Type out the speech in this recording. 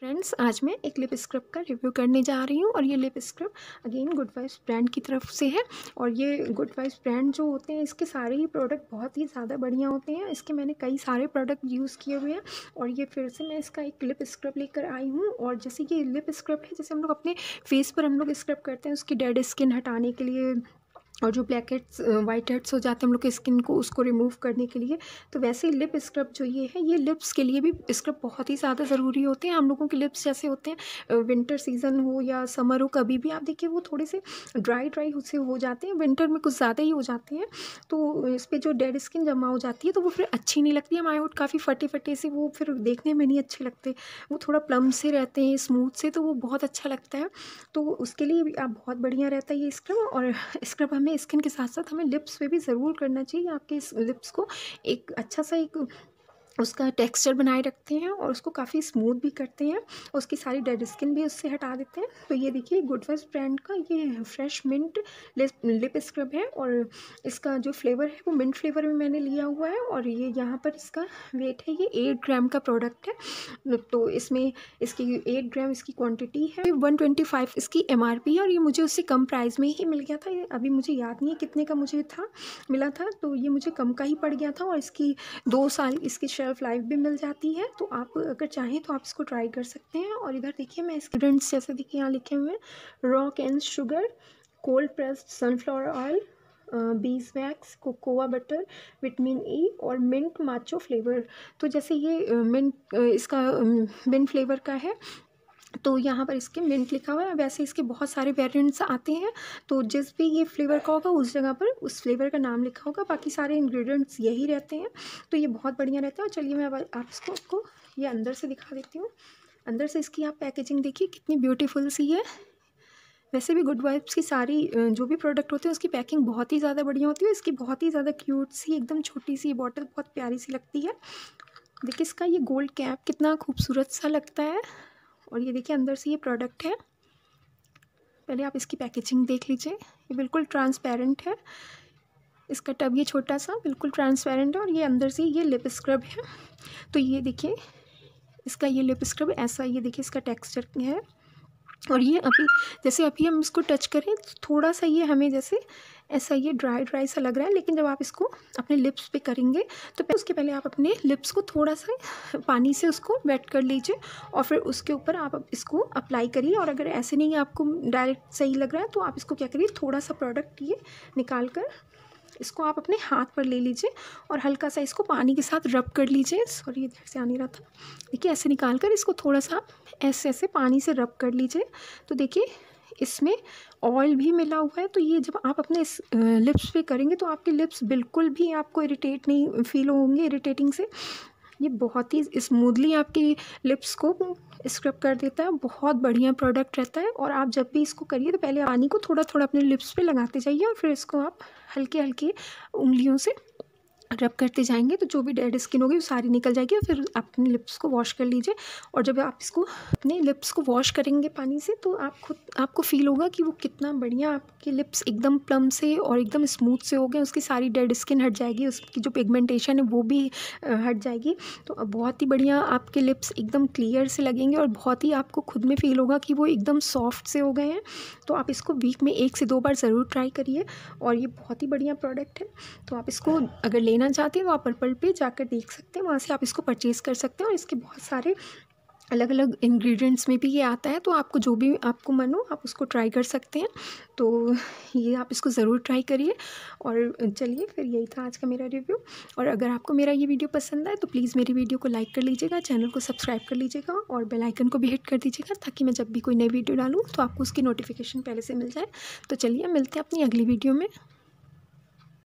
friends आज मैं एक लिप स्क्रब का रिव्यू करने जा रही हूँ और ये lip scrub again good vibes brand की तरफ से है और ये गुड वाइब्स ब्रांड जो होते हैं इसके सारे ही प्रोडक्ट बहुत ही ज़्यादा बढ़िया होते हैं इसके मैंने कई सारे प्रोडक्ट यूज़ किए हुए हैं और ये फिर से मैं इसका एक लिप स्क्रब लेकर आई हूँ और जैसे कि लिप स्क्रब है जैसे हम लोग अपने फेस पर हम लोग स्क्रब करते हैं उसकी डेड स्किन हटाने के लिए और जो ब्लैक हेड्स वाइट हेड्स हो जाते हैं हम लोग की स्किन को उसको रिमूव करने के लिए तो वैसे ही लिप स्क्रब जो ये है ये लिप्स के लिए भी स्क्रब बहुत ही ज़्यादा ज़रूरी होते हैं हम लोगों के लिप्स जैसे होते हैं विंटर सीजन हो या समर हो कभी भी आप देखिए वो थोड़े से ड्राई ड्राई उससे हो जाते हैं विंटर में कुछ ज़्यादा ही हो जाते हैं तो इस पर जो डेड स्किन जमा हो जाती है तो वो फिर अच्छी नहीं लगती हमारे होट काफ़ी फटे फटे से वो फिर देखने में नहीं अच्छे लगते वो थोड़ा प्लम से रहते हैं स्मूथ से तो वो बहुत अच्छा लगता है तो उसके लिए आप बहुत बढ़िया रहता है ये स्क्रब और स्क्रब हमें हमें स्किन के साथ साथ हमें लिप्स पे भी ज़रूर करना चाहिए आपके इस लिप्स को एक अच्छा सा एक उसका टेक्सचर बनाए रखते हैं और उसको काफ़ी स्मूथ भी करते हैं उसकी सारी डेड स्किन भी उससे हटा देते हैं तो ये देखिए गुडवर्स ब्रांड का ये फ्रेश मिंट लिप स्क्रब है और इसका जो फ्लेवर है वो मिंट फ्लेवर में मैंने लिया हुआ है और ये यहाँ पर इसका वेट है ये एट ग्राम का प्रोडक्ट है तो इसमें इसकी एट ग्राम इसकी क्वान्टिटी है वन ट्वेंटी फाइव इसकी एम आर पी है और ये मुझे उससे कम प्राइस में ही मिल गया था अभी मुझे याद नहीं है कितने का मुझे था मिला था तो ये मुझे कम का ही पड़ गया था और इसकी दो साल इसकी शेल्फ़ लाइफ भी मिल जाती है तो आप अगर चाहें तो आप इसको ट्राई कर सकते हैं और इधर देखिए मैं स्टूडेंट्स जैसे देखिए यहाँ लिखे हुए हैं rock and sugar cold pressed sunflower oil beeswax cocoa butter vitamin E और मिंट माचो फ्लेवर तो जैसे ये मिंट इसका मिंट फ्लेवर का है तो यहाँ पर इसके मिंट लिखा हुआ है वैसे इसके बहुत सारे वेरिएंट्स आते हैं तो जिस भी ये फ्लेवर का होगा उस जगह पर उस फ्लेवर का नाम लिखा होगा बाकी सारे इंग्रेडिएंट्स यही रहते हैं तो ये बहुत बढ़िया रहता है और चलिए मैं अब आप इसको आपको ये अंदर से दिखा देती हूँ अंदर से इसकी आप पैकेजिंग देखिए कितनी ब्यूटीफुल सी है वैसे भी गुड वाइब्स की सारी जो भी प्रोडक्ट होते हैं उसकी पैकिंग बहुत ही ज़्यादा बढ़िया होती है इसकी बहुत ही ज़्यादा क्यूट सी एकदम छोटी सी बॉटल बहुत प्यारी सी लगती है देखिए इसका ये गोल्ड कैप कितना खूबसूरत सा लगता है और ये देखिए अंदर से ये प्रोडक्ट है पहले आप इसकी पैकेजिंग देख लीजिए ये बिल्कुल ट्रांसपेरेंट है इसका टब ये छोटा सा बिल्कुल ट्रांसपेरेंट है और ये अंदर से ये लिप स्क्रब है तो ये देखिए इसका ये लिप स्क्रब ऐसा ये देखिए इसका टेक्सचर है और ये अभी जैसे अभी हम इसको टच करें तो थोड़ा सा ये हमें जैसे ऐसा ये ड्राई ड्राई सा लग रहा है लेकिन जब आप इसको अपने लिप्स पे करेंगे तो उसके पहले आप अपने लिप्स को थोड़ा सा पानी से उसको वेट कर लीजिए और फिर उसके ऊपर आप इसको अप्लाई करिए और अगर ऐसे नहीं आपको डायरेक्ट सही लग रहा है तो आप इसको क्या करिए थोड़ा सा प्रोडक्ट ये निकाल कर इसको आप अपने हाथ पर ले लीजिए और हल्का सा इसको पानी के साथ रब कर लीजिए सॉरी इधर से आ नहीं रहा था देखिए ऐसे निकाल कर इसको थोड़ा सा ऐसे ऐसे पानी से रब कर लीजिए तो देखिए इसमें ऑयल भी मिला हुआ है तो ये जब आप अपने लिप्स पे करेंगे तो आपके लिप्स बिल्कुल भी आपको इरिटेट नहीं फील होंगे इरिटेटिंग से ये बहुत ही स्मूदली आपकी लिप्स को स्क्रब कर देता है बहुत बढ़िया प्रोडक्ट रहता है और आप जब भी इसको करिए तो पहले पानी को थोड़ा थोड़ा अपने लिप्स पे लगाते जाइए और फिर इसको आप हल्के हल्के उंगलियों से रब करते जाएंगे तो जो भी डेड स्किन होगी वो सारी निकल जाएगी और फिर अपने लिप्स को वॉश कर लीजिए और जब आप इसको अपने लिप्स को वॉश करेंगे पानी से तो आप खुद आपको फील होगा कि वो कितना बढ़िया आपके लिप्स एकदम प्लम से और एकदम स्मूथ से हो गए उसकी सारी डेड स्किन हट जाएगी उसकी जो पिगमेंटेशन है वो भी हट जाएगी तो बहुत ही बढ़िया आपके लिप्स एकदम क्लियर से लगेंगे और बहुत ही आपको खुद में फ़ील होगा कि वो एकदम सॉफ्ट से हो गए हैं तो आप इसको वीक में एक से दो बार ज़रूर ट्राई करिए और ये बहुत ही बढ़िया प्रोडक्ट है तो आप इसको अगर लेना लेना चाहते हैं वहाँ पर्पल पे जाकर देख सकते हैं वहाँ से आप इसको परचेज़ कर सकते हैं और इसके बहुत सारे अलग अलग इंग्रेडिएंट्स में भी ये आता है तो आपको जो भी आपको मन हो आप उसको ट्राई कर सकते हैं तो ये आप इसको ज़रूर ट्राई करिए और चलिए फिर यही था आज का मेरा रिव्यू और अगर आपको मेरा ये वीडियो पसंद आए तो प्लीज़ मेरी वीडियो को लाइक कर लीजिएगा चैनल को सब्सक्राइब कर लीजिएगा और बेलाइकन को भी हिट कर दीजिएगा ताकि मैं जब भी कोई नई वीडियो डालूँ तो आपको उसकी नोटिफिकेशन पहले से मिल जाए तो चलिए मिलते हैं अपनी अगली वीडियो में